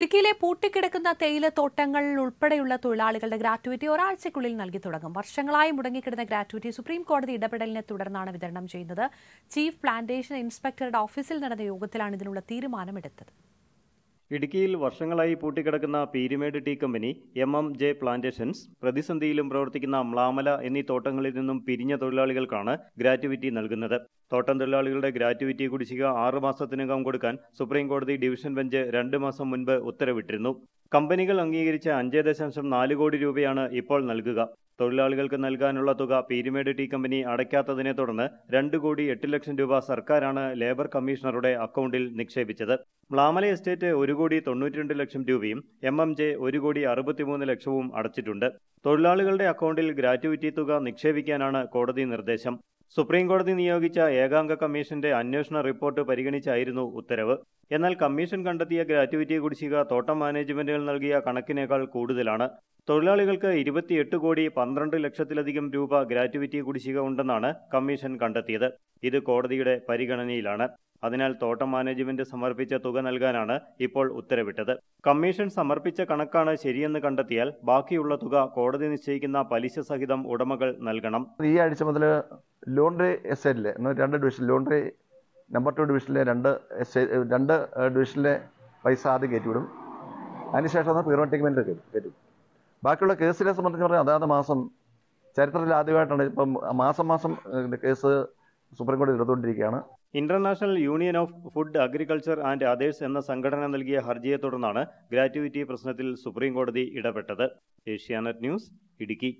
ഇടുക്കിയിലെ പൂട്ടിക്കിടക്കുന്ന തേയിലത്തോട്ടങ്ങൾ ഉൾപ്പെടെയുള്ള തൊഴിലാളികളുടെ ഗ്രാറ്റുവിറ്റി ഒരാഴ്ചയ്ക്കുള്ളിൽ നൽകി തുടങ്ങും വർഷങ്ങളായി മുടങ്ങിക്കിടുന്ന ഗ്രാറ്റുവിറ്റി സുപ്രീം കോടതി ഇടപെടലിനെ തുടർന്നാണ് വിതരണം ചെയ്യുന്നത് ചീഫ് പ്ലാന്റേഷൻ ഇൻസ്പെക്ടറുടെ ഓഫീസിൽ നടന്ന യോഗത്തിലാണ് ഇതിനുള്ള തീരുമാനമെടുത്തത് ഇടുക്കിയിൽ വർഷങ്ങളായി പൂട്ടിക്കിടക്കുന്ന Peermade tea company M M J plantations പ്രതിസന്ധിയിലും പ്രവർത്തിക്കുന്ന മ്ലാമല എന്നീ തോട്ടങ്ങളിൽ നിന്നും പിരിഞ്ഞ തൊഴിലാളികൾക്കാണ് ഗ്രാറ്റുവിറ്റി നൽകുന്നത് തോട്ടം തൊഴിലാളികളുടെ ഗ്രാറ്റുവിറ്റി കുടിശ്ശിക ആറു മാസത്തിനകം കൊടുക്കാൻ സുപ്രീംകോടതി ഡിവിഷൻ ബെഞ്ച് രണ്ട് മാസം മുൻപ് ഉത്തരവിട്ടിരുന്നു കമ്പനികൾ അംഗീകരിച്ച അഞ്ച് ദശാംശം നാല് കോടി രൂപയാണ് ഇപ്പോൾ നൽകുക തൊഴിലാളികൾക്ക് നൽകാനുള്ള തുക പീരുമേട് ടീ കമ്പനി അടയ്ക്കാത്തതിനെ തുടർന്ന് രണ്ട് കോടി എട്ട് ലക്ഷം രൂപ സർക്കാരാണ് ലേബർ കമ്മീഷണറുടെ അക്കൗണ്ടിൽ നിക്ഷേപിച്ചത് മ്ലാമല എസ്റ്റേറ്റ് ഒരു കോടി തൊണ്ണൂറ്റിരണ്ട് ലക്ഷം രൂപയും എം എം ജെ ഒരു കോടി അറുപത്തിമൂന്ന് ലക്ഷവും അടച്ചിട്ടുണ്ട് തൊഴിലാളികളുടെ അക്കൗണ്ടിൽ ഗ്രാറ്റുവിറ്റി തുക നിക്ഷേപിക്കാനാണ് കോടതി നിർദ്ദേശം സുപ്രീംകോടതി നിയോഗിച്ച ഏകാംഗ കമ്മീഷന്റെ അന്വേഷണ റിപ്പോർട്ട് പരിഗണിച്ചായിരുന്നു ഉത്തരവ് എന്നാൽ കമ്മീഷൻ കണ്ടെത്തിയ ഗ്രാറ്റുവിറ്റി കുടിശ്ശിക തോട്ടം മാനേജ്മെന്റുകൾ നൽകിയ കണക്കിനേക്കാൾ കൂടുതലാണ് തൊഴിലാളികൾക്ക് ഇരുപത്തിയെട്ട് കോടി പന്ത്രണ്ട് ലക്ഷത്തിലധികം രൂപ ഗ്രാറ്റുവിറ്റി കുടിശ്ശിക ഉണ്ടെന്നാണ് കമ്മീഷൻ കണ്ടെത്തിയത് ഇത് കോടതിയുടെ പരിഗണനയിലാണ് അതിനാൽ തോട്ടം മാനേജ്മെന്റ് സമർപ്പിച്ച തുക നൽകാനാണ് ഇപ്പോൾ ഉത്തരവിട്ടത് കമ്മീഷൻ സമർപ്പിച്ച കണക്കാണ് ശരിയെന്ന് കണ്ടെത്തിയാൽ ബാക്കിയുള്ള തുക കോടതി നിശ്ചയിക്കുന്ന പലിശ സഹിതം ഉടമകൾ നൽകണം ഈ ആഴ്ച മുതൽ എസ് എസ്റ്റേറ്റിലെ രണ്ട് ഡിവിഷൻ ലോൺഡ്രി നമ്പർ ടു ഡിവിഷനിലെ രണ്ട് രണ്ട് ഡിവിഷനിലെ പൈസ ആദ്യം കയറ്റിവിടും അതിനുശേഷം അത് പീറോട്ടിക്മെന്റ് കയറ്റും ബാക്കിയുള്ള കേസിനെ സംബന്ധിച്ച് പറഞ്ഞാൽ അതാത് മാസം ചരിത്രത്തിൽ ആദ്യമായിട്ടാണ് ഇപ്പം മാസം മാസം കേസ് സുപ്രീം കോടതി എടുത്തുകൊണ്ടിരിക്കുകയാണ് international union of food agriculture and others എന്ന സംഘടന നൽകിയ ഹർജിയെ തുടർന്നാണ് ഗ്രാറ്റുവിറ്റി പ്രശ്നത്തിൽ സുപ്രീംകോടതി ഇടപെട്ടത് ഏഷ്യാനെറ്റ് ന്യൂസ് ഇടുക്കി